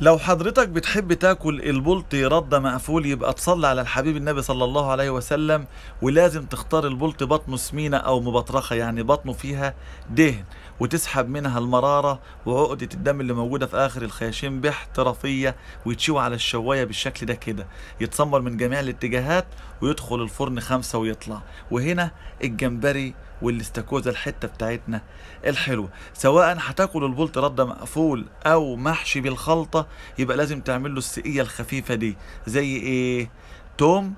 لو حضرتك بتحب تاكل البلطي رده مقفول يبقى تصلي على الحبيب النبي صلى الله عليه وسلم ولازم تختار البلطي بطنه سمينه او مبطرخه يعني بطنه فيها دهن وتسحب منها المراره وعقده الدم اللي موجوده في اخر الخياشيم باحترافيه ويتشوي على الشوايه بالشكل ده كده يتسمر من جميع الاتجاهات ويدخل الفرن خمسه ويطلع وهنا الجمبري والاستاكوزا الحته بتاعتنا الحلوه سواء هتاكل البلط رده مقفول او محشي بالخلطه يبقى لازم تعمل له السقيه الخفيفه دي زي ايه توم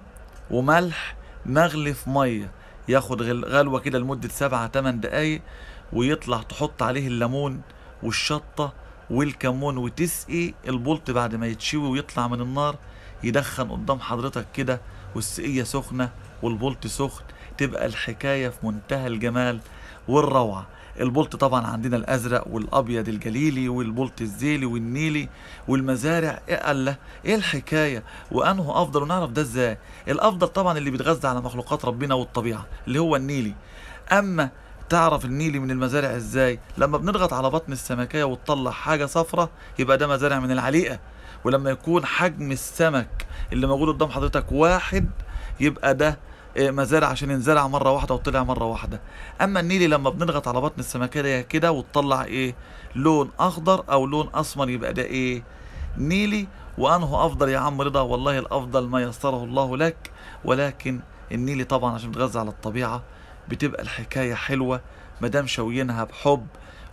وملح مغلي في ميه ياخد غلوه كده لمده سبعة 8 دقايق ويطلع تحط عليه الليمون والشطه والكمون وتسقي البلط بعد ما يتشوي ويطلع من النار يدخن قدام حضرتك كده والسقية سخنة والبولت سخن تبقى الحكاية في منتهى الجمال والروعة البولت طبعا عندنا الازرق والابيض الجليلي والبولت الزيلي والنيلي والمزارع ايه الله ايه الحكايه وانه افضل ونعرف ده ازاي الافضل طبعا اللي بيتغذى على مخلوقات ربنا والطبيعه اللي هو النيلي اما تعرف النيلي من المزارع ازاي لما بنضغط على بطن السمكية وتطلع حاجة صفرة يبقى ده مزارع من العليقة ولما يكون حجم السمك اللي موجود قدام حضرتك واحد يبقى ده آه، مزارع عشان انزرع مرة واحدة وطلع مرة واحدة أما النيلي لما بنضغط على بطن السمكية كده وتطلع إيه لون أخضر أو لون أسمر يبقى ده إيه نيلي وأنه أفضل يا عم رضا والله الأفضل ما يسره الله لك ولكن النيلي طبعا عشان بتغذى على الطبيعة بتبقى الحكاية حلوة ما دام شاويينها بحب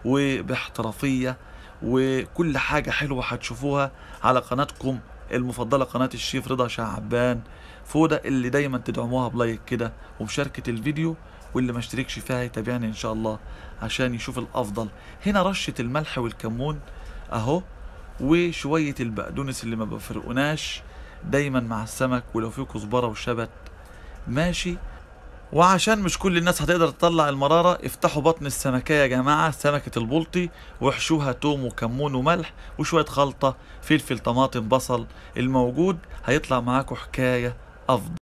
وباحترافية وكل حاجة حلوة هتشوفوها على قناتكم المفضلة قناة الشيف رضا شعبان فودة اللي دايما تدعموها بلايك كده ومشاركة الفيديو واللي ما اشتركش فيها يتابعني ان شاء الله عشان يشوف الافضل هنا رشة الملح والكمون اهو وشوية البقدونس اللي ما بفرقناش دايما مع السمك ولو فيه كزبرة وشبت ماشي وعشان مش كل الناس هتقدر تطلع المرارة افتحوا بطن السمكة يا جماعة سمكة البلطي واحشوها توم وكمون وملح وشوية خلطة فلفل طماطم بصل الموجود هيطلع معاكم حكاية أفضل